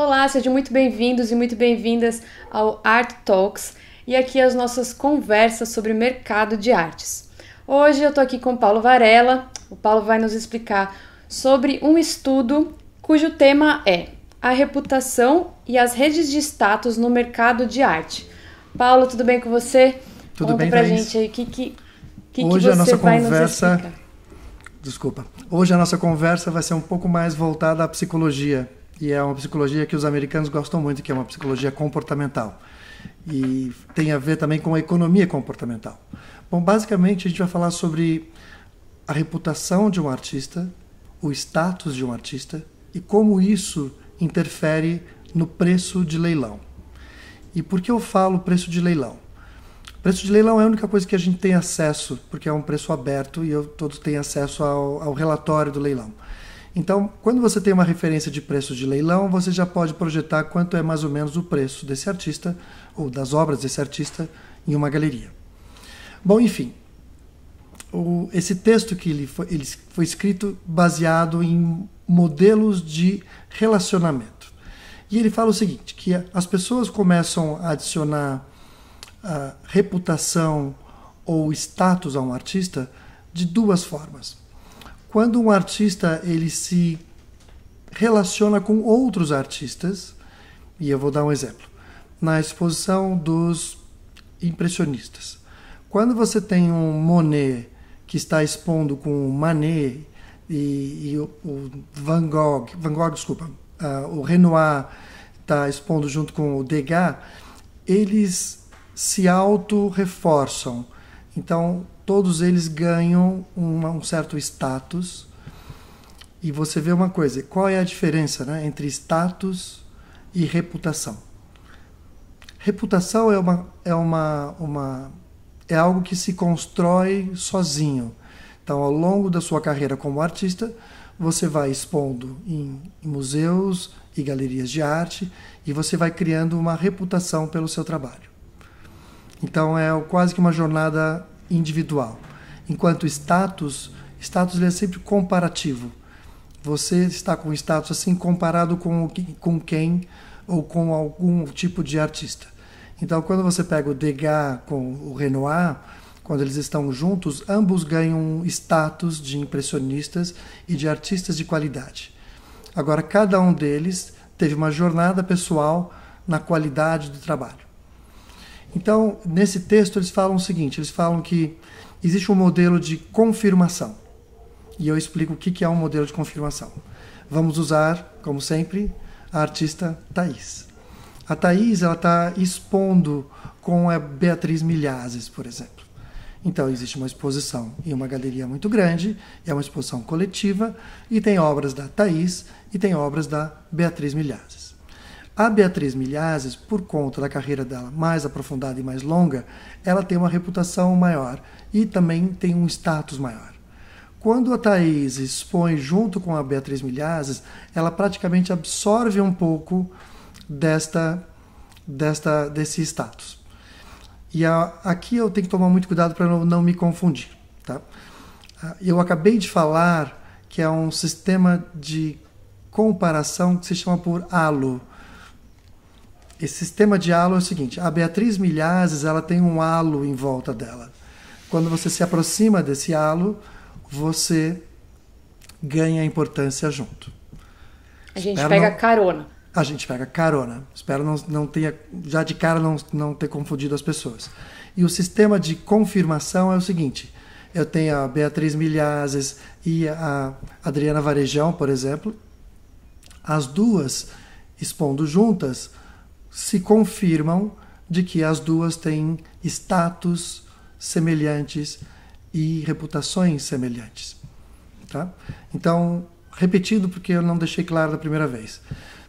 Olá, sejam muito bem-vindos e muito bem-vindas ao Art Talks e aqui as nossas conversas sobre mercado de artes. Hoje eu tô aqui com o Paulo Varela. O Paulo vai nos explicar sobre um estudo cujo tema é a reputação e as redes de status no mercado de arte. Paulo, tudo bem com você? Tudo Conta bem, pra Thaís. gente aí o que, que, que, Hoje que você a nossa vai conversa... nos explicar. Desculpa. Hoje a nossa conversa vai ser um pouco mais voltada à psicologia e é uma psicologia que os americanos gostam muito, que é uma psicologia comportamental. E tem a ver também com a economia comportamental. Bom, basicamente a gente vai falar sobre a reputação de um artista, o status de um artista e como isso interfere no preço de leilão. E por que eu falo preço de leilão? Preço de leilão é a única coisa que a gente tem acesso, porque é um preço aberto e eu, todos têm acesso ao, ao relatório do leilão. Então, quando você tem uma referência de preço de leilão, você já pode projetar quanto é mais ou menos o preço desse artista ou das obras desse artista em uma galeria. Bom, enfim, o, esse texto que ele foi, ele foi escrito baseado em modelos de relacionamento. E ele fala o seguinte, que as pessoas começam a adicionar a ah, reputação ou status a um artista de duas formas quando um artista ele se relaciona com outros artistas, e eu vou dar um exemplo, na exposição dos impressionistas. Quando você tem um Monet que está expondo com o Manet e, e o, o, Van Gogh, Van Gogh, desculpa, uh, o Renoir está expondo junto com o Degas, eles se auto-reforçam. Então, todos eles ganham uma, um certo status. E você vê uma coisa, qual é a diferença né, entre status e reputação? Reputação é, uma, é, uma, uma, é algo que se constrói sozinho. Então, ao longo da sua carreira como artista, você vai expondo em museus e galerias de arte e você vai criando uma reputação pelo seu trabalho. Então, é quase que uma jornada individual. Enquanto status, status é sempre comparativo. Você está com status assim comparado com, o, com quem ou com algum tipo de artista. Então, quando você pega o Degas com o Renoir, quando eles estão juntos, ambos ganham status de impressionistas e de artistas de qualidade. Agora, cada um deles teve uma jornada pessoal na qualidade do trabalho. Então, nesse texto, eles falam o seguinte: eles falam que existe um modelo de confirmação. E eu explico o que é um modelo de confirmação. Vamos usar, como sempre, a artista Thais. A Thais está expondo com a Beatriz Milhazes, por exemplo. Então, existe uma exposição em uma galeria muito grande, é uma exposição coletiva, e tem obras da Thais e tem obras da Beatriz Milhazes. A Beatriz Milhazes, por conta da carreira dela mais aprofundada e mais longa, ela tem uma reputação maior e também tem um status maior. Quando a Thaís expõe junto com a Beatriz Milhazes, ela praticamente absorve um pouco desta, desta desse status. E a, aqui eu tenho que tomar muito cuidado para não, não me confundir. Tá? Ah, eu acabei de falar que é um sistema de comparação que se chama por ALO, esse sistema de halo é o seguinte: a Beatriz Milhazes ela tem um halo em volta dela. Quando você se aproxima desse halo, você ganha importância junto. A gente Espero pega não... carona. A gente pega carona. Espero não, não tenha, já de cara, não, não ter confundido as pessoas. E o sistema de confirmação é o seguinte: eu tenho a Beatriz Milhazes e a Adriana Varejão, por exemplo, as duas expondo juntas se confirmam de que as duas têm status semelhantes e reputações semelhantes. Tá? Então, repetindo porque eu não deixei claro da primeira vez.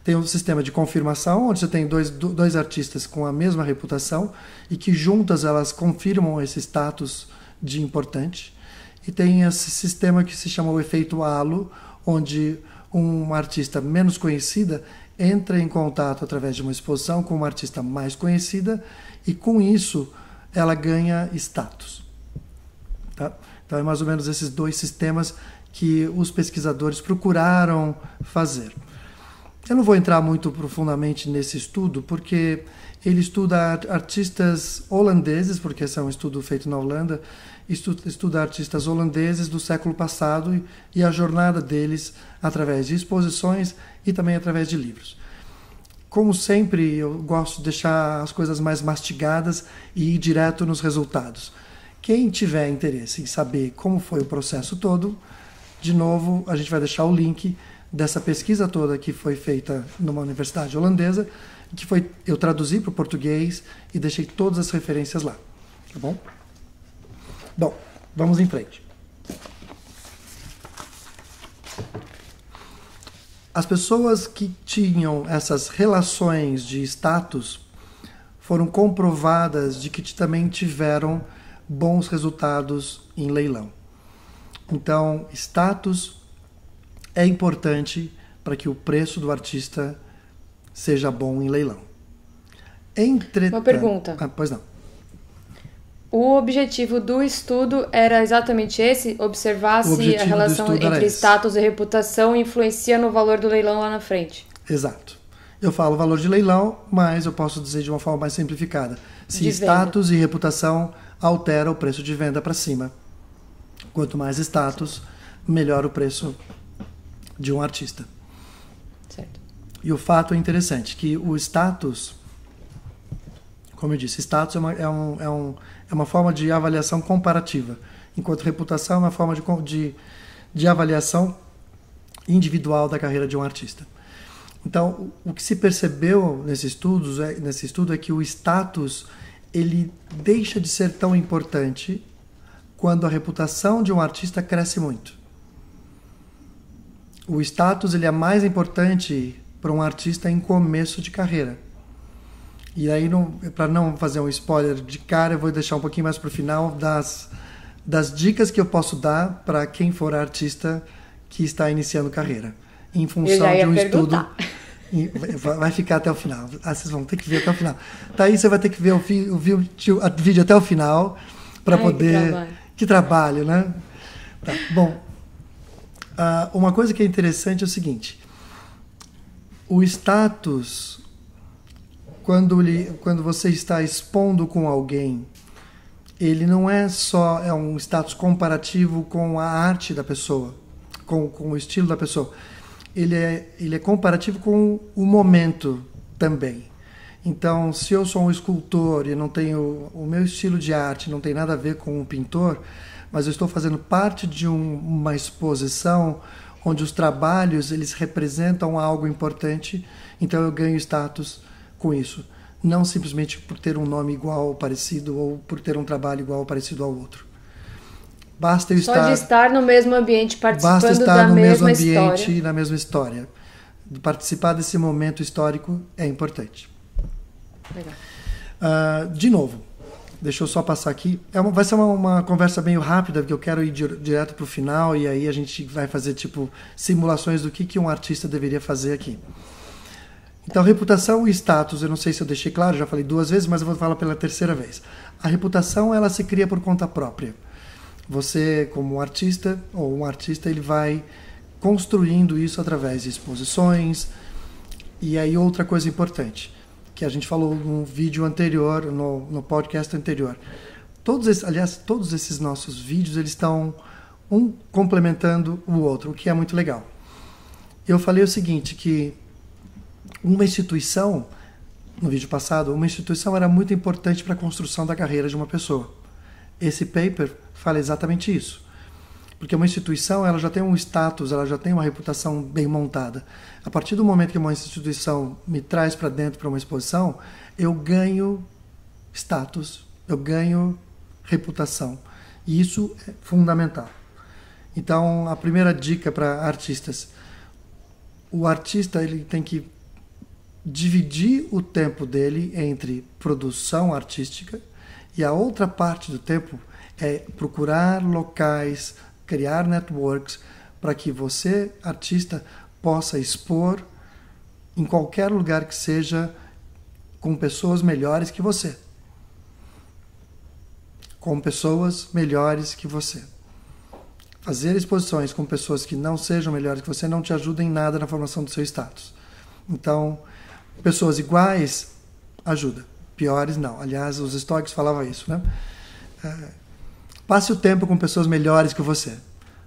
Tem um sistema de confirmação, onde você tem dois, dois artistas com a mesma reputação e que juntas elas confirmam esse status de importante. E tem esse sistema que se chama o efeito halo, onde uma artista menos conhecida entra em contato através de uma exposição com uma artista mais conhecida e com isso ela ganha status. Tá? Então é mais ou menos esses dois sistemas que os pesquisadores procuraram fazer. Eu não vou entrar muito profundamente nesse estudo, porque ele estuda artistas holandeses, porque esse é um estudo feito na Holanda, estuda artistas holandeses do século passado e a jornada deles através de exposições e também através de livros. Como sempre, eu gosto de deixar as coisas mais mastigadas e ir direto nos resultados. Quem tiver interesse em saber como foi o processo todo, de novo, a gente vai deixar o link dessa pesquisa toda que foi feita numa universidade holandesa, que foi eu traduzi para o português e deixei todas as referências lá, tá bom? Bom, vamos em frente. as pessoas que tinham essas relações de status foram comprovadas de que também tiveram bons resultados em leilão. Então, status é importante para que o preço do artista seja bom em leilão. Entre Uma pergunta. Ah, pois não. O objetivo do estudo era exatamente esse: observar se a relação entre status e reputação influencia no valor do leilão lá na frente. Exato. Eu falo valor de leilão, mas eu posso dizer de uma forma mais simplificada: se de status venda. e reputação altera o preço de venda para cima. Quanto mais status, melhor o preço de um artista. Certo. E o fato é interessante que o status, como eu disse, status é, uma, é um, é um é uma forma de avaliação comparativa, enquanto reputação é uma forma de, de, de avaliação individual da carreira de um artista. Então, o que se percebeu nesse estudo é, nesse estudo é que o status ele deixa de ser tão importante quando a reputação de um artista cresce muito. O status ele é mais importante para um artista em começo de carreira e aí, para não fazer um spoiler de cara, eu vou deixar um pouquinho mais para o final das, das dicas que eu posso dar para quem for artista que está iniciando carreira. Em função de um perguntar. estudo. Vai ficar até o final. Ah, vocês vão ter que ver até o final. Tá aí, você vai ter que ver o, o, vídeo até o final para poder. Que trabalho. que trabalho, né? Tá. Bom, ah, uma coisa que é interessante é o seguinte: o status quando, lhe, quando você está expondo com alguém, ele não é só é um status comparativo com a arte da pessoa, com, com o estilo da pessoa. Ele é, ele é comparativo com o momento também. Então, se eu sou um escultor e não tenho o meu estilo de arte não tem nada a ver com um pintor, mas eu estou fazendo parte de um, uma exposição onde os trabalhos eles representam algo importante, então eu ganho status com isso. Não simplesmente por ter um nome igual ou parecido ou por ter um trabalho igual ou parecido ao outro. Basta eu Só estar. Só de estar no mesmo ambiente participando basta estar da no mesma mesmo ambiente história. e na mesma história. Participar desse momento histórico é importante. Legal. Uh, de novo, deixa eu só passar aqui. É uma, vai ser uma, uma, conversa meio rápida, porque eu quero ir direto para o final e aí a gente vai fazer tipo simulações do que, que um artista deveria fazer aqui. Então, reputação e status, eu não sei se eu deixei claro, já falei duas vezes, mas eu vou falar pela terceira vez. A reputação, ela se cria por conta própria. Você, como um artista ou um artista, ele vai construindo isso através de exposições. E aí, outra coisa importante, que a gente falou no vídeo anterior, no, no podcast anterior. Todos esses, aliás, todos esses nossos vídeos, eles estão um complementando o outro, o que é muito legal. Eu falei o seguinte, que uma instituição, no vídeo passado, uma instituição era muito importante para a construção da carreira de uma pessoa. Esse paper fala exatamente isso. Porque uma instituição, ela já tem um status, ela já tem uma reputação bem montada. A partir do momento que uma instituição me traz para dentro para uma exposição, eu ganho status, eu ganho reputação. E isso é fundamental. Então, a primeira dica para artistas, o artista ele tem que dividir o tempo dele entre produção artística e a outra parte do tempo é procurar locais, criar networks para que você, artista, possa expor em qualquer lugar que seja com pessoas melhores que você. Com pessoas melhores que você. Fazer exposições com pessoas que não sejam melhores que você não te ajuda em nada na formação do seu status. Então, pessoas iguais, ajuda. Piores, não. Aliás, os estoicos falavam isso, né? É, passe o tempo com pessoas melhores que você.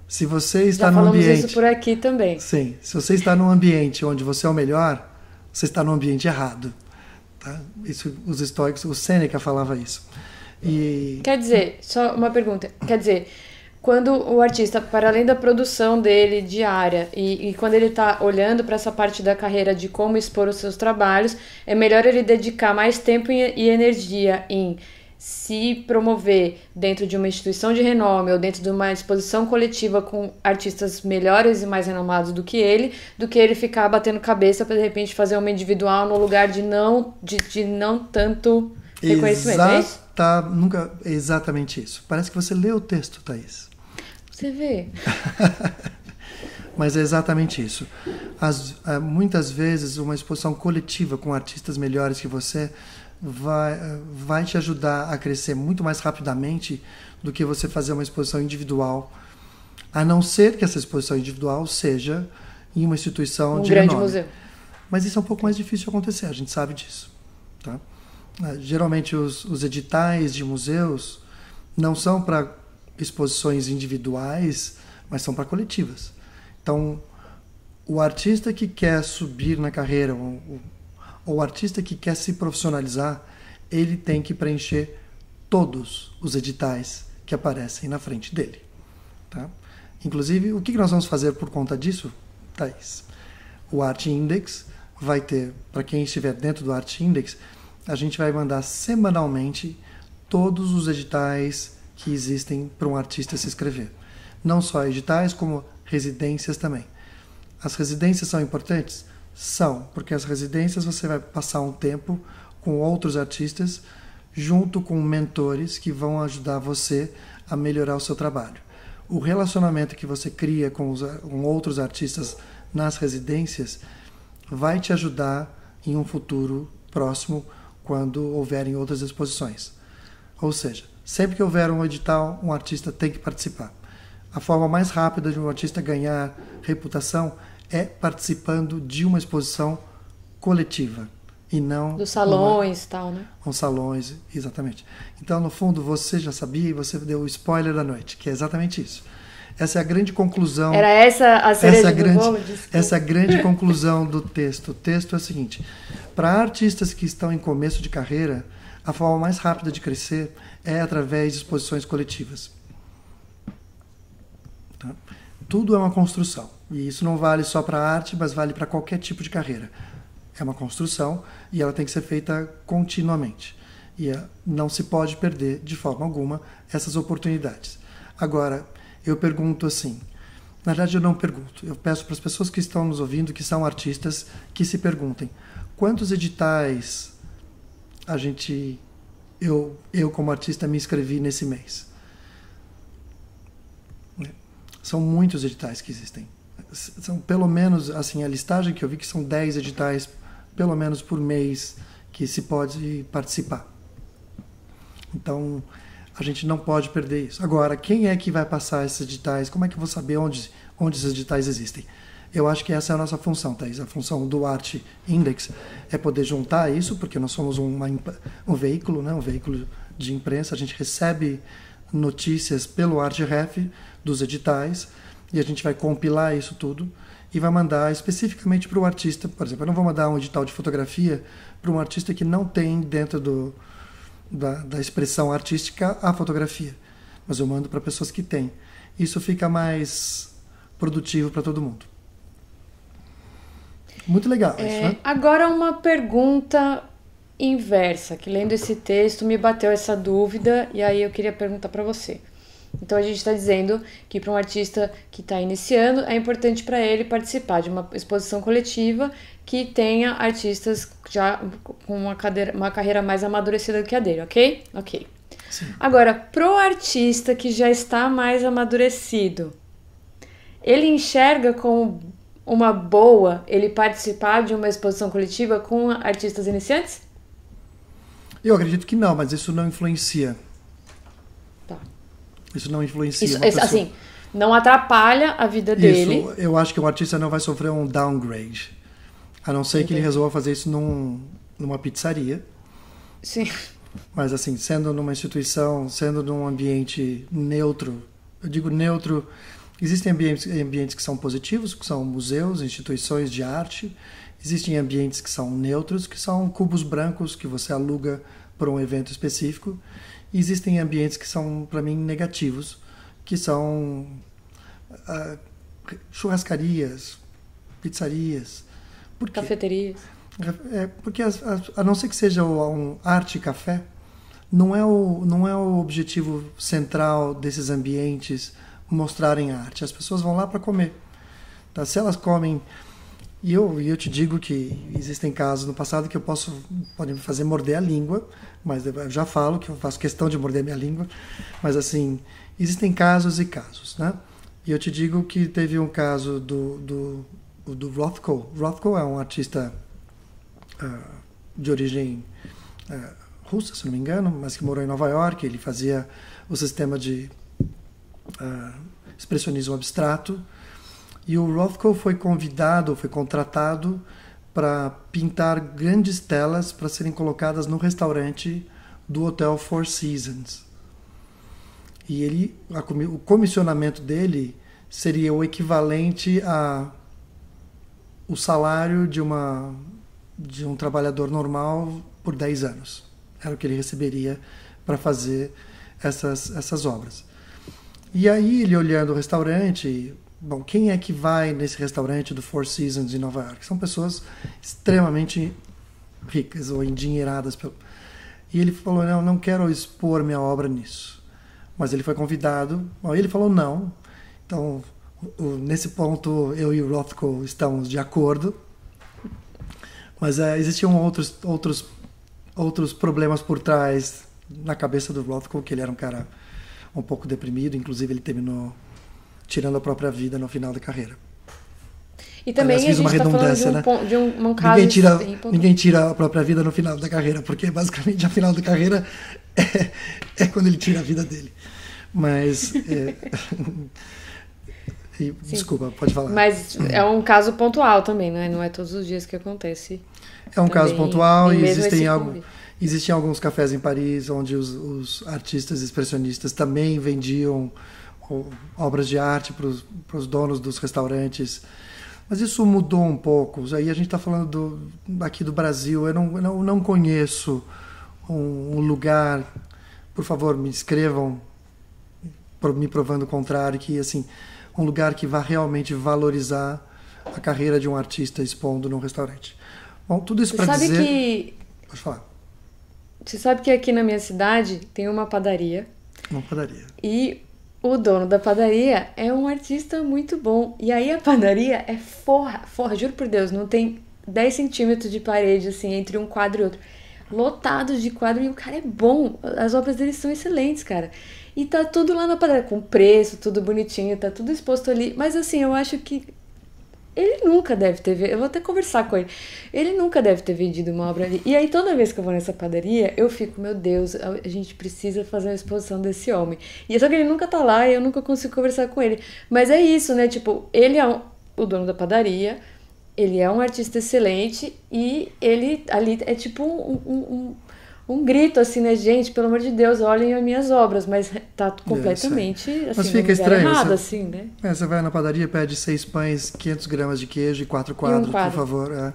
Se você está no num ambiente. Isso por aqui também. Sim. Se você está num ambiente onde você é o melhor, você está num ambiente errado. Tá? Isso, os estoicos, o Sêneca falava isso. E... Quer dizer, só uma pergunta. Quer dizer quando o artista, para além da produção dele diária e, e quando ele está olhando para essa parte da carreira de como expor os seus trabalhos, é melhor ele dedicar mais tempo e energia em se promover dentro de uma instituição de renome ou dentro de uma exposição coletiva com artistas melhores e mais renomados do que ele, do que ele ficar batendo cabeça para de repente fazer uma individual no lugar de não de, de não tanto reconhecimento. é isso? nunca exatamente isso. Parece que você leu o texto, Thaís. Você vê. Mas é exatamente isso. As, ah, muitas vezes, uma exposição coletiva com artistas melhores que você vai, ah, vai te ajudar a crescer muito mais rapidamente do que você fazer uma exposição individual. A não ser que essa exposição individual seja em uma instituição um de grande renome. museu. Mas isso é um pouco mais difícil de acontecer, a gente sabe disso. Tá? Ah, geralmente, os, os editais de museus não são para exposições individuais, mas são para coletivas. Então, o artista que quer subir na carreira, ou, ou o artista que quer se profissionalizar, ele tem que preencher todos os editais que aparecem na frente dele. Tá? Inclusive, o que nós vamos fazer por conta disso, Thais? O Art Index vai ter, para quem estiver dentro do Art Index, a gente vai mandar semanalmente todos os editais que existem para um artista se escrever. Não só editais, como residências também. As residências são importantes? São, porque as residências você vai passar um tempo com outros artistas, junto com mentores que vão ajudar você a melhorar o seu trabalho. O relacionamento que você cria com, os, com outros artistas nas residências vai te ajudar em um futuro próximo, quando houverem outras exposições. Ou seja, Sempre que houver um edital, um artista tem que participar. A forma mais rápida de um artista ganhar reputação é participando de uma exposição coletiva e não dos salões, numa... tal, né? Os salões, exatamente. Então, no fundo, você já sabia e você deu o spoiler da noite, que é exatamente isso. Essa é a grande conclusão. Era essa a é cereja essa grande, bolo, Essa é grande conclusão do texto. O texto é o seguinte: para artistas que estão em começo de carreira, a forma mais rápida de crescer é através de exposições coletivas. Tá? Tudo é uma construção. E isso não vale só para a arte, mas vale para qualquer tipo de carreira. É uma construção e ela tem que ser feita continuamente. E é, não se pode perder, de forma alguma, essas oportunidades. Agora, eu pergunto assim. Na verdade, eu não pergunto. Eu peço para as pessoas que estão nos ouvindo, que são artistas, que se perguntem: quantos editais a gente eu eu como artista me inscrevi nesse mês. É. São muitos editais que existem. São pelo menos assim a listagem que eu vi que são 10 editais pelo menos por mês que se pode participar. Então, a gente não pode perder isso. Agora, quem é que vai passar esses editais? Como é que eu vou saber onde, onde esses editais existem? Eu acho que essa é a nossa função, Thais. A função do Art Index é poder juntar isso, porque nós somos uma, um veículo, né? um veículo de imprensa. A gente recebe notícias pelo ArtRef dos editais e a gente vai compilar isso tudo e vai mandar especificamente para o artista. Por exemplo, eu não vou mandar um edital de fotografia para um artista que não tem dentro do, da, da expressão artística a fotografia, mas eu mando para pessoas que têm. Isso fica mais produtivo para todo mundo. Muito legal é, isso, né? Agora uma pergunta inversa, que lendo esse texto me bateu essa dúvida e aí eu queria perguntar para você. Então a gente está dizendo que para um artista que está iniciando é importante para ele participar de uma exposição coletiva que tenha artistas já com uma, cadeira, uma carreira mais amadurecida do que a dele, ok? Ok. Sim. Agora, pro artista que já está mais amadurecido, ele enxerga como uma boa ele participar de uma exposição coletiva com artistas iniciantes? Eu acredito que não, mas isso não influencia. Tá. Isso não influencia. Isso, pessoa... Assim, não atrapalha a vida isso, dele. Eu acho que o artista não vai sofrer um downgrade. A não ser Entendi. que ele resolva fazer isso num, numa pizzaria. Sim. Mas assim, sendo numa instituição, sendo num ambiente neutro, eu digo neutro Existem ambientes, ambientes que são positivos, que são museus, instituições de arte. Existem ambientes que são neutros, que são cubos brancos que você aluga para um evento específico. E existem ambientes que são, para mim, negativos, que são ah, churrascarias, pizzarias. Por Cafeterias. É, porque, a não ser que seja um arte café, não é o, não é o objetivo central desses ambientes mostrarem arte. As pessoas vão lá para comer. Tá? Se elas comem. E eu, eu te digo que existem casos no passado que eu posso podem fazer morder a língua, mas eu já falo que eu faço questão de morder a minha língua, mas assim, existem casos e casos, né? E eu te digo que teve um caso do, do, do Rothko. Rothko é um artista uh, de origem uh, russa, se não me engano, mas que morou em Nova York, ele fazia o sistema de uh, expressionismo abstrato. E o Rothko foi convidado, foi contratado para pintar grandes telas para serem colocadas no restaurante do hotel Four Seasons. E ele, a, o comissionamento dele seria o equivalente a o salário de uma de um trabalhador normal por 10 anos. Era o que ele receberia para fazer essas, essas obras. E aí ele olhando o restaurante, bom, quem é que vai nesse restaurante do Four Seasons em Nova York? São pessoas extremamente ricas ou endinheiradas. Pelo... E ele falou, não, não quero expor minha obra nisso. Mas ele foi convidado, bom, ele falou não. Então, nesse ponto, eu e o Rothko estamos de acordo. Mas é, existiam outros, outros, outros problemas por trás na cabeça do Rothko, que ele era um cara um pouco deprimido, inclusive ele terminou tirando a própria vida no final da carreira. E também Aliás, a gente tá falando de um, né? de um, um caso ninguém tira, ninguém tira a própria vida no final da carreira, porque basicamente a final da carreira é, é quando ele tira a vida dele. Mas... É... desculpa, pode falar. Mas é um caso pontual também, não é? Não é todos os dias que acontece. É um também, caso pontual e, e existem algo... Convite Existiam alguns cafés em Paris onde os, os artistas expressionistas também vendiam obras de arte para os donos dos restaurantes. Mas isso mudou um pouco. Aí a gente está falando do, aqui do Brasil. Eu não, não, não conheço um, um, lugar. Por favor, me escrevam, me provando o contrário, que assim um lugar que vá realmente valorizar a carreira de um artista expondo num restaurante. Bom, tudo isso para dizer. Sabe que. Pode falar. Você sabe que aqui na minha cidade tem uma padaria. Uma padaria. E o dono da padaria é um artista muito bom. E aí a padaria é forra, forra, juro por Deus, não tem 10 centímetros de parede, assim, entre um quadro e outro. Lotado de quadro, e o cara é bom. As obras dele são excelentes, cara. E tá tudo lá na padaria, com preço, tudo bonitinho, tá tudo exposto ali. Mas assim, eu acho que ele nunca deve ter. Eu vou até conversar com ele. Ele nunca deve ter vendido uma obra ali. E aí, toda vez que eu vou nessa padaria, eu fico, meu Deus, a gente precisa fazer uma exposição desse homem. E é só que ele nunca tá lá e eu nunca consigo conversar com ele. Mas é isso, né? Tipo, ele é um, o dono da padaria, ele é um artista excelente e ele ali é tipo um, um, um um grito assim, né, gente, pelo amor de Deus, olhem as minhas obras, mas tá é, completamente assim, mas fica estranho, errado, você, assim, né? É, você vai na padaria, pede seis pães, 500 gramas de queijo e quatro quadros, e um quadro. por favor. É.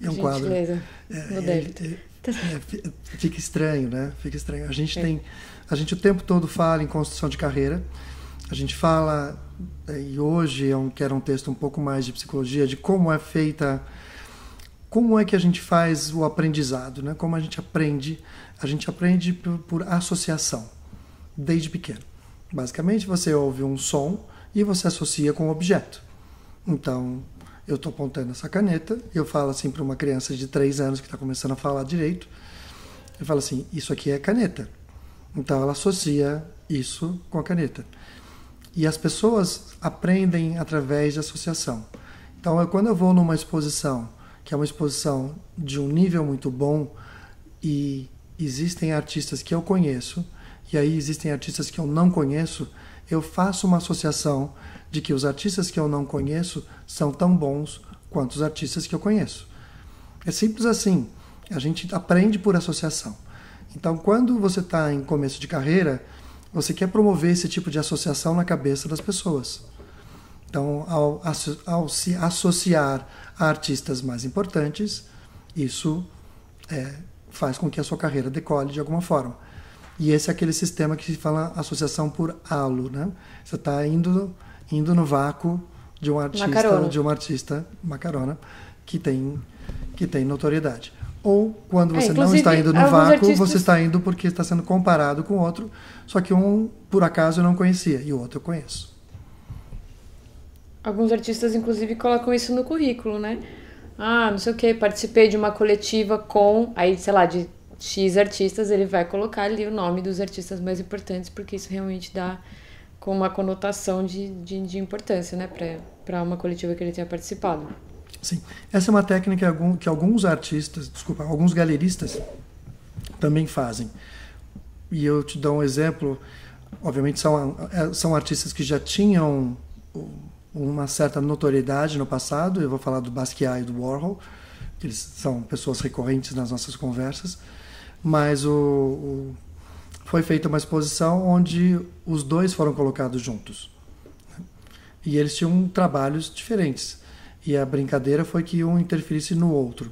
E um quadro. Beleza. É, no débito. É, é, tá é fica estranho, né? Fica estranho. A gente tem. A gente o tempo todo fala em construção de carreira. A gente fala, e hoje eu quero um texto um pouco mais de psicologia, de como é feita como é que a gente faz o aprendizado, né? Como a gente aprende? A gente aprende por, por associação, desde pequeno. Basicamente, você ouve um som e você associa com o um objeto. Então, eu estou apontando essa caneta, e eu falo assim para uma criança de 3 anos que está começando a falar direito, eu falo assim, isso aqui é caneta. Então, ela associa isso com a caneta. E as pessoas aprendem através de associação. Então, eu, quando eu vou numa exposição que é uma exposição de um nível muito bom e existem artistas que eu conheço e aí existem artistas que eu não conheço, eu faço uma associação de que os artistas que eu não conheço são tão bons quanto os artistas que eu conheço. É simples assim. A gente aprende por associação. Então, quando você está em começo de carreira, você quer promover esse tipo de associação na cabeça das pessoas. Então, ao, ao se associar a artistas mais importantes, isso é, faz com que a sua carreira decole de alguma forma. E esse é aquele sistema que se fala associação por halo, né? Você está indo, indo no vácuo de um artista, macarona. de um artista macarona que tem que tem notoriedade. Ou quando é, você é, não está indo no vácuo, artistas... você está indo porque está sendo comparado com outro, só que um por acaso eu não conhecia e o outro eu conheço. Alguns artistas, inclusive, colocam isso no currículo, né? Ah, não sei o que, participei de uma coletiva com. Aí, sei lá, de X artistas, ele vai colocar ali o nome dos artistas mais importantes, porque isso realmente dá com uma conotação de, de, de importância, né, para uma coletiva que ele tenha participado. Sim, essa é uma técnica que alguns artistas, desculpa, alguns galeristas também fazem. E eu te dou um exemplo, obviamente são, são artistas que já tinham uma certa notoriedade no passado. Eu vou falar do Basquiat e do Warhol, que eles são pessoas recorrentes nas nossas conversas. Mas o, o, foi feita uma exposição onde os dois foram colocados juntos. Né? E eles tinham trabalhos diferentes. E a brincadeira foi que um interferisse no outro.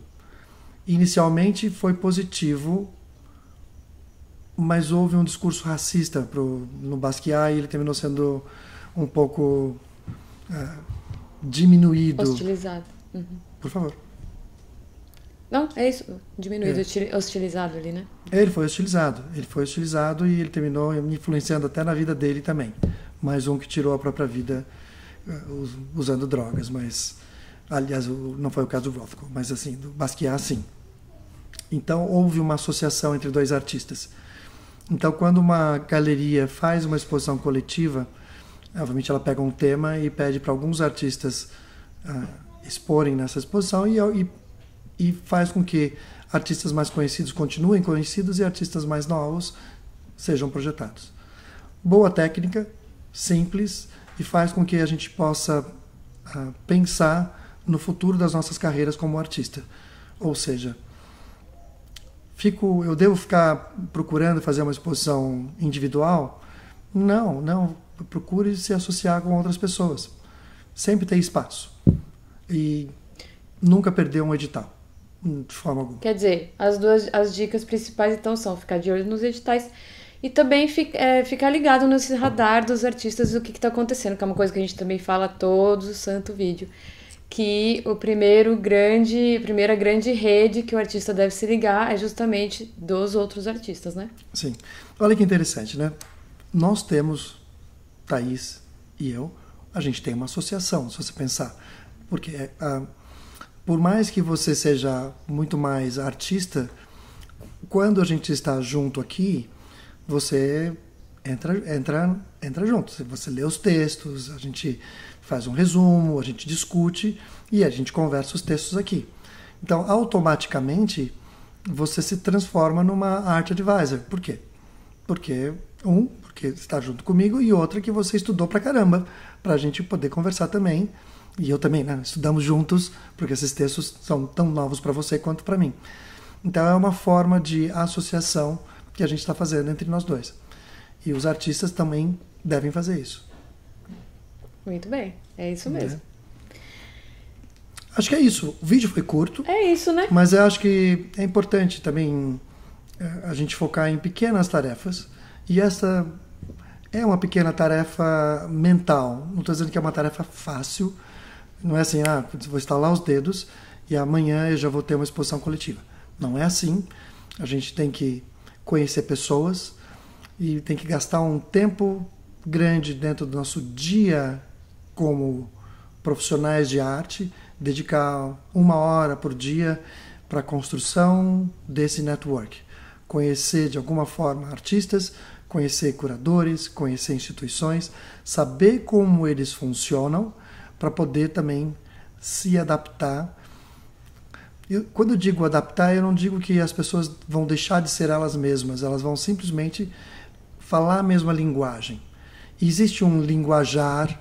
Inicialmente foi positivo, mas houve um discurso racista pro, no Basquiat e ele terminou sendo um pouco é, diminuído. Hostilizado. Uhum. Por favor. Não, é isso. Diminuído, é. hostilizado ali, né? Ele foi hostilizado. Ele foi hostilizado e ele terminou influenciando até na vida dele também. Mais um que tirou a própria vida uh, usando drogas, mas. Aliás, não foi o caso do Rothko, mas assim, do Basquiat, sim. Então, houve uma associação entre dois artistas. Então, quando uma galeria faz uma exposição coletiva Obviamente ela pega um tema e pede para alguns artistas uh, exporem nessa exposição e, é e, e, faz com que artistas mais conhecidos continuem conhecidos e artistas mais novos sejam projetados. Boa técnica, simples e faz com que a gente possa uh, pensar no futuro das nossas carreiras como artista. Ou seja, fico, eu devo ficar procurando fazer uma exposição individual? Não, não procure se associar com outras pessoas. Sempre tem espaço. E nunca perder um edital, hum, de forma alguma. Quer dizer, as duas as dicas principais então são ficar de olho nos editais e também é, ficar ligado nesse radar dos artistas do que está acontecendo, que é uma coisa que a gente também fala todo o santo vídeo. Que o primeiro grande, primeira grande rede que o artista deve se ligar é justamente dos outros artistas, né? Sim. Olha que interessante, né? Nós temos Thaís e eu, a gente tem uma associação, se você pensar. Porque é, por mais que você seja muito mais artista, quando a gente está junto aqui, você entra, entra, entra junto. Você lê os textos, a gente faz um resumo, a gente discute e a gente conversa os textos aqui. Então, automaticamente, você se transforma numa art advisor. Por quê? Porque um, porque está junto comigo, e outra que você estudou pra caramba, pra gente poder conversar também. E eu também, né? Estudamos juntos, porque esses textos são tão novos para você quanto para mim. Então é uma forma de associação que a gente está fazendo entre nós dois. E os artistas também devem fazer isso. Muito bem, é isso né? mesmo. É. Acho que é isso. O vídeo foi curto. É isso, né? Mas eu acho que é importante também eh, a gente focar em pequenas tarefas e essa é uma pequena tarefa mental. Não estou dizendo que é uma tarefa fácil. Não é assim, ah, vou estalar os dedos e amanhã eu já vou ter uma exposição coletiva. Não é assim. A gente tem que conhecer pessoas e tem que gastar um tempo grande dentro do nosso dia como profissionais de arte, dedicar uma hora por dia para a construção desse network conhecer de alguma forma artistas, conhecer curadores, conhecer instituições, saber como eles funcionam para poder também se adaptar. Eu, quando eu digo adaptar, eu não digo que as pessoas vão deixar de ser elas mesmas, elas vão simplesmente falar a mesma linguagem. Existe um linguajar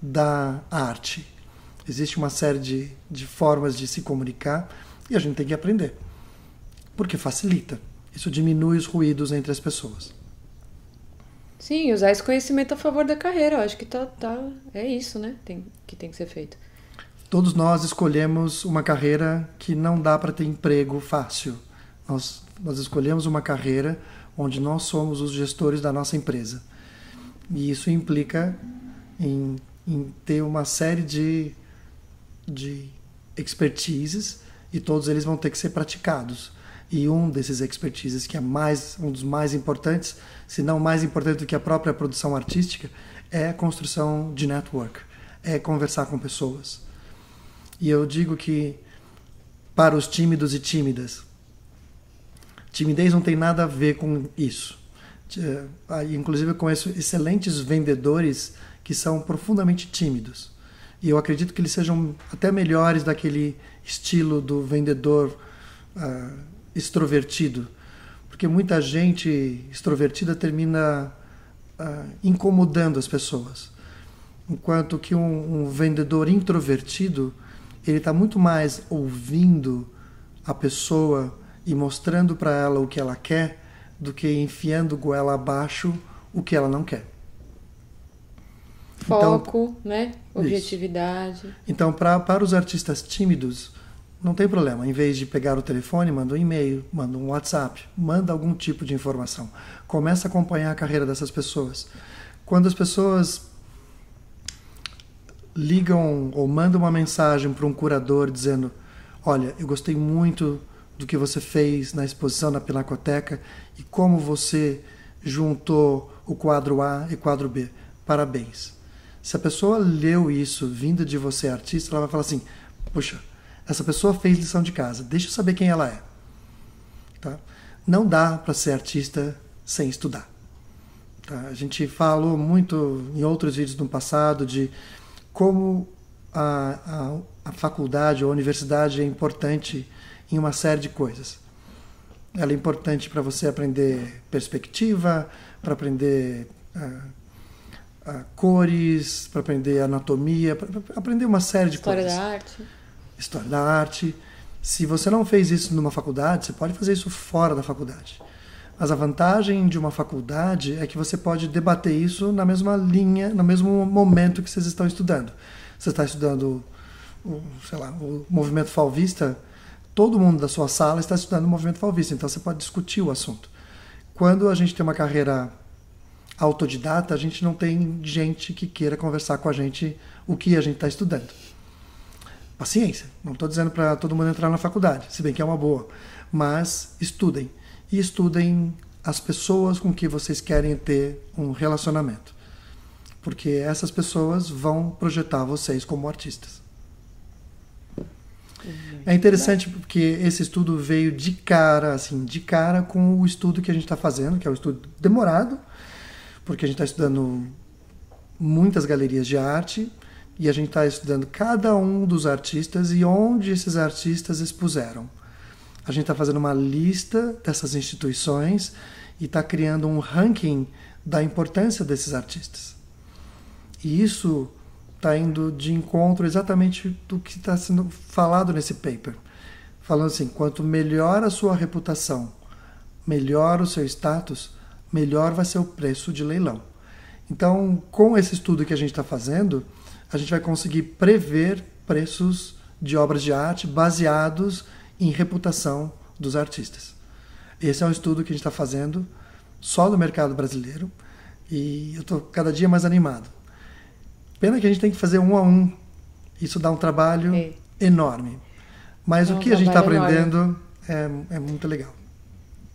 da arte, existe uma série de, de formas de se comunicar e a gente tem que aprender, porque facilita. Isso diminui os ruídos entre as pessoas. Sim, usar esse conhecimento a favor da carreira. Eu acho que tá, tá, é isso, né? Tem, que tem que ser feito. Todos nós escolhemos uma carreira que não dá para ter emprego fácil. Nós, nós escolhemos uma carreira onde nós somos os gestores da nossa empresa. E isso implica em, em ter uma série de, de expertises e todos eles vão ter que ser praticados e um desses expertises que é mais um dos mais importantes, se não mais importante do que a própria produção artística, é a construção de network, é conversar com pessoas. E eu digo que para os tímidos e tímidas, timidez não tem nada a ver com isso. Eh, inclusive eu conheço excelentes vendedores que são profundamente tímidos. E eu acredito que eles sejam até melhores daquele estilo do vendedor uh, extrovertido, porque muita gente extrovertida termina ah, incomodando as pessoas, enquanto que um, um vendedor introvertido ele está muito mais ouvindo a pessoa e mostrando para ela o que ela quer do que enfiando goela abaixo o que ela não quer. Então Foco, né? então, né? Objetividade. Isso. Então, para os artistas tímidos, não tem problema. Em vez de pegar o telefone, manda um e-mail, manda um WhatsApp, manda algum tipo de informação. Começa a acompanhar a carreira dessas pessoas. Quando as pessoas ligam ou mandam uma mensagem para um curador dizendo: Olha, eu gostei muito do que você fez na exposição na Pinacoteca e como você juntou o quadro A e quadro B. Parabéns. Se a pessoa leu isso vinda de você, artista, ela vai falar assim: Puxa essa pessoa fez lição de casa, deixa eu saber quem ela é. Tá? Não dá para ser artista sem estudar. Tá? A gente falou muito em outros vídeos do passado de como a, a, a faculdade ou a universidade é importante em uma série de coisas. Ela é importante para você aprender perspectiva, para aprender uh, uh, cores, para aprender anatomia, para aprender uma série de História coisas. História da arte história da arte. Se você não fez isso numa faculdade, você pode fazer isso fora da faculdade. Mas a vantagem de uma faculdade é que você pode debater isso na mesma linha, no mesmo momento que vocês estão estudando. Você está estudando, o, sei lá, o movimento falvista, todo mundo da sua sala está estudando o movimento falvista, então você pode discutir o assunto. Quando a gente tem uma carreira autodidata, a gente não tem gente que queira conversar com a gente o que a gente está estudando. Paciência, não estou dizendo para todo mundo entrar na faculdade, se bem que é uma boa, mas estudem. E estudem as pessoas com que vocês querem ter um relacionamento. Porque essas pessoas vão projetar vocês como artistas. É interessante porque esse estudo veio de cara, assim, de cara com o estudo que a gente está fazendo, que é um estudo demorado, porque a gente está estudando muitas galerias de arte, e a gente está estudando cada um dos artistas e onde esses artistas expuseram. A gente está fazendo uma lista dessas instituições e está criando um ranking da importância desses artistas. E isso está indo de encontro exatamente do que está sendo falado nesse paper. Falando assim: quanto melhor a sua reputação, melhor o seu status, melhor vai ser o preço de leilão. Então, com esse estudo que a gente está fazendo, a gente vai conseguir prever preços de obras de arte baseados em reputação dos artistas. Esse é um estudo que a gente está fazendo só no mercado brasileiro e eu estou cada dia mais animado. Pena que a gente tem que fazer um a um. Isso dá um trabalho é. enorme. Mas é um o que a gente está aprendendo é, é muito legal.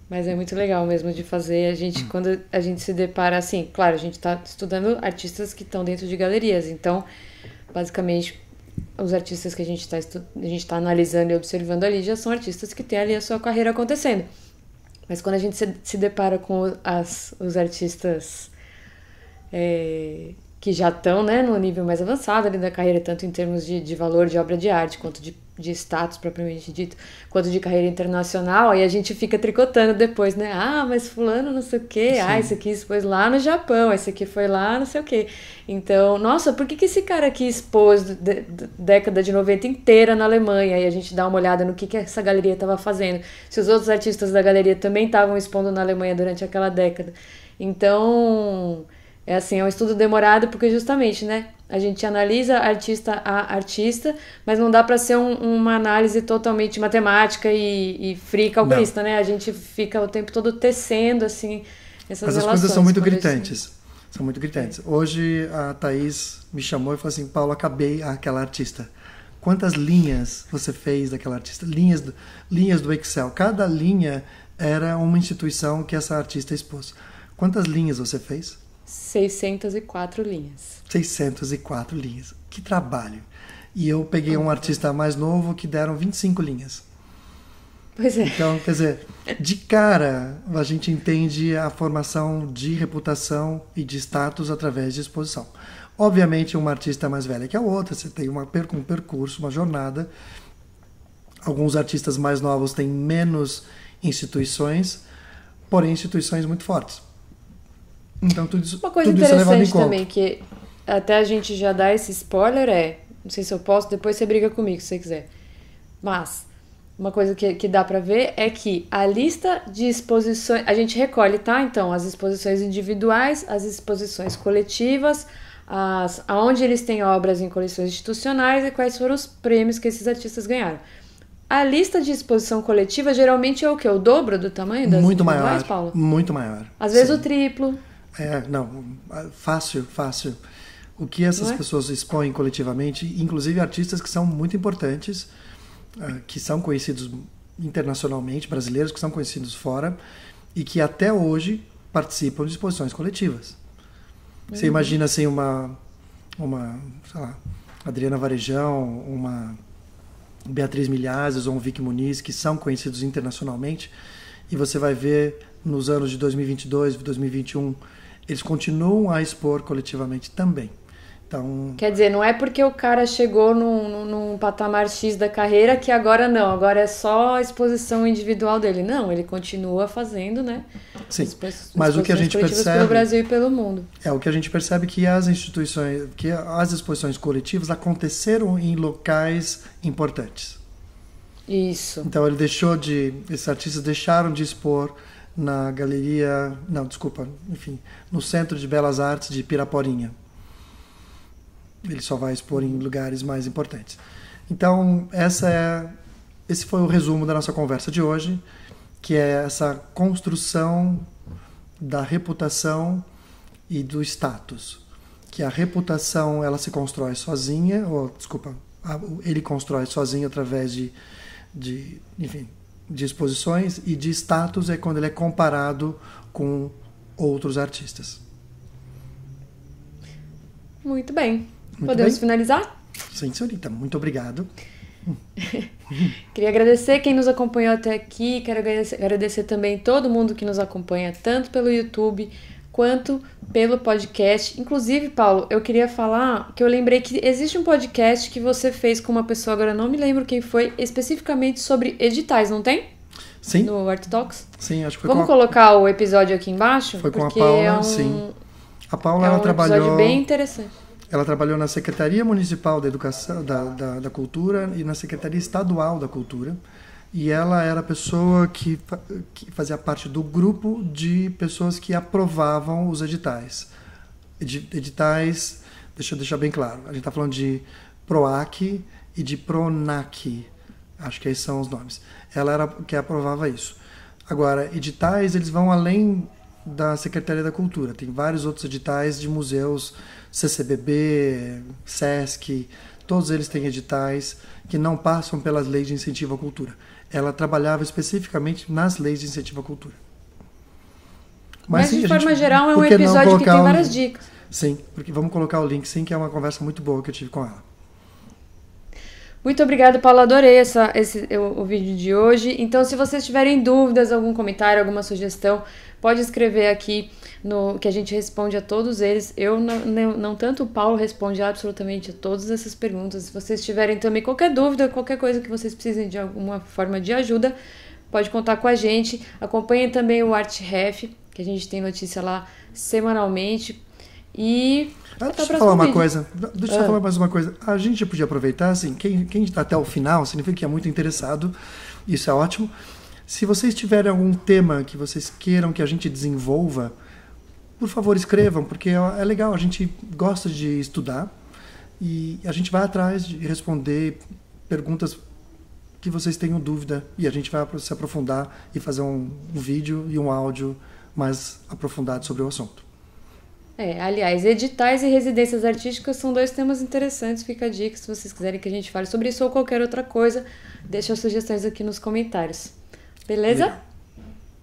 Mas é muito legal mesmo de fazer. A gente, hum. quando a gente se depara assim, claro, a gente está estudando artistas que estão dentro de galerias. Então, basicamente, os artistas que a gente tá está a gente tá analisando e observando ali já são artistas que têm ali a sua carreira acontecendo. Mas quando a gente se, se depara com as, os artistas é, que já estão né, no nível mais avançado ali da carreira, tanto em termos de, de valor de obra de arte, quanto de, de status propriamente dito, quanto de carreira internacional, aí a gente fica tricotando depois, né? Ah, mas fulano não sei o quê, Sim. ah, esse aqui expôs lá no Japão, esse aqui foi lá não sei o quê. Então, nossa, por que, que esse cara aqui expôs de, de, década de 90 inteira na Alemanha? E a gente dá uma olhada no que, que essa galeria estava fazendo, se os outros artistas da galeria também estavam expondo na Alemanha durante aquela década. Então... É assim, é um estudo demorado porque justamente, né? A gente analisa artista a artista, mas não dá para ser um, uma análise totalmente matemática e, e fria calculista, não. né? A gente fica o tempo todo tecendo assim essas mas relações. As coisas são muito gritantes. Assim. São muito gritantes. Hoje a Thaís me chamou e falou assim: Paulo, acabei aquela artista. Quantas linhas você fez daquela artista? Linhas do, linhas do Excel. Cada linha era uma instituição que essa artista expôs. Quantas linhas você fez? 604 linhas. 604 linhas. Que trabalho. E eu peguei um artista mais novo que deram 25 linhas. Pois é. Então, quer dizer, de cara a gente entende a formação de reputação e de status através de exposição. Obviamente, uma artista é mais velha que a outra, você tem uma, um percurso, uma jornada. Alguns artistas mais novos têm menos instituições, porém instituições muito fortes. Então, tudo isso Uma coisa tudo é interessante também, que até a gente já dá esse spoiler é. Não sei se eu posso, depois você briga comigo se você quiser. Mas, uma coisa que, que dá para ver é que a lista de exposições. A gente recolhe, tá? Então, as exposições individuais, as exposições coletivas, as, aonde eles têm obras em coleções institucionais e quais foram os prêmios que esses artistas ganharam. A lista de exposição coletiva geralmente é o que? O dobro do tamanho das Muito maior. Paulo? Muito maior. Às vezes sim. o triplo. É, não, ah, fácil, fácil. O que essas é? pessoas expõem coletivamente, inclusive artistas que são muito importantes, ah, que são conhecidos internacionalmente, brasileiros que são conhecidos fora e que até hoje participam de exposições coletivas. Você uhum. imagina assim uma uma, sei lá, Adriana Varejão, uma Beatriz Milhazes ou um Vic Muniz, que são conhecidos internacionalmente, e você vai ver nos anos de 2022, 2021, eles continuam a expor coletivamente também. Então, Quer dizer, não é porque o cara chegou num, num, patamar X da carreira que agora não, agora é só a exposição individual dele. Não, ele continua fazendo, né? Sim. mas o que a gente percebe pelo Brasil e pelo mundo. É o que a gente percebe é que as instituições, que as exposições coletivas aconteceram em locais importantes. Isso. Então ele deixou de, esses artistas deixaram de expor na galeria, não, desculpa, enfim, no Centro de Belas Artes de Piraporinha. Ele só vai expor em lugares mais importantes. Então, essa é esse foi o resumo da nossa conversa de hoje, que é essa construção da reputação e do status. Que a reputação ela se constrói sozinha, ou desculpa, ele constrói sozinho através de, de enfim, de exposições e de status é quando ele é comparado com outros artistas. Muito bem. Muito Podemos bem? finalizar? Sim, senhorita. Muito obrigado. Queria agradecer quem nos acompanhou até aqui. Quero agradecer, agradecer também todo mundo que nos acompanha, tanto pelo YouTube quanto pelo podcast. Inclusive, Paulo, eu queria falar que eu lembrei que existe um podcast que você fez com uma pessoa, agora não me lembro quem foi, especificamente sobre editais, não tem? Sim. No Art Talks? Sim, acho que foi Vamos com a... colocar o episódio aqui embaixo? Foi com a Paula, é um... sim. A Paula, é um trabalhou... episódio bem interessante. Ela trabalhou na Secretaria Municipal da Educação, da, da, da Cultura e na Secretaria Estadual da Cultura e ela era a pessoa que, que fazia parte do grupo de pessoas que aprovavam os editais. Editais, deixa eu deixar bem claro, a gente está falando de PROAC e de PRONAC, acho que esses são os nomes. Ela era que aprovava isso. Agora, editais, eles vão além da Secretaria da Cultura, tem vários outros editais de museus, CCBB, SESC, todos eles têm editais que não passam pelas leis de incentivo à cultura ela trabalhava especificamente nas leis de incentivo à cultura. Mas, Mas sim, de forma gente, geral é um episódio que tem várias dicas. Sim, porque vamos colocar o link sim, que é uma conversa muito boa que eu tive com ela. Muito obrigada, Paulo, Adorei essa, esse, o, o, vídeo de hoje. Então, se vocês tiverem dúvidas, algum comentário, alguma sugestão, pode escrever aqui no, que a gente responde a todos eles. Eu não, não, não, tanto o Paulo responde absolutamente a todas essas perguntas. Se vocês tiverem também qualquer dúvida, qualquer coisa que vocês precisem de alguma forma de ajuda, pode contar com a gente. Acompanhem também o ArtRef, que a gente tem notícia lá semanalmente. E. Ah, deixa eu falar uma vídeo. coisa. Deixa eu ah. falar mais uma coisa. A gente podia aproveitar, assim, quem, quem está até o final significa que é muito interessado. Isso é ótimo. Se vocês tiverem algum tema que vocês queiram que a gente desenvolva, por favor, escrevam, porque é, é legal, a gente gosta de estudar e a gente vai atrás de responder perguntas que vocês tenham dúvida e a gente vai se aprofundar e fazer um, um vídeo e um áudio mais aprofundado sobre o assunto. É, aliás, editais e residências artísticas são dois temas interessantes, fica a dica se vocês quiserem que a gente fale sobre isso ou qualquer outra coisa, deixa as sugestões aqui nos comentários. Beleza?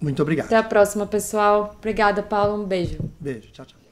Muito obrigado. Até a próxima, pessoal. Obrigada, Paulo. Um beijo. Beijo. Tchau, tchau.